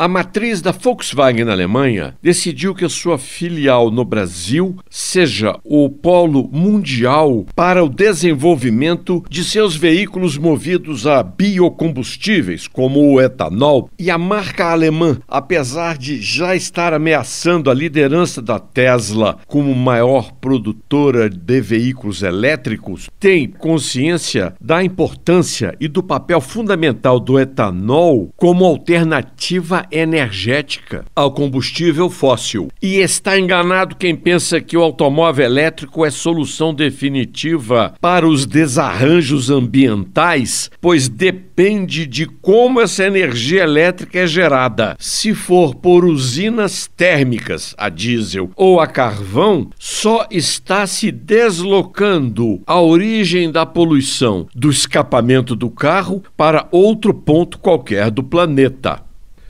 A matriz da Volkswagen na Alemanha decidiu que a sua filial no Brasil seja o polo mundial para o desenvolvimento de seus veículos movidos a biocombustíveis, como o etanol. E a marca alemã, apesar de já estar ameaçando a liderança da Tesla como maior produtora de veículos elétricos, tem consciência da importância e do papel fundamental do etanol como alternativa energética ao combustível fóssil. E está enganado quem pensa que o automóvel elétrico é solução definitiva para os desarranjos ambientais, pois depende de como essa energia elétrica é gerada. Se for por usinas térmicas, a diesel ou a carvão, só está se deslocando a origem da poluição do escapamento do carro para outro ponto qualquer do planeta.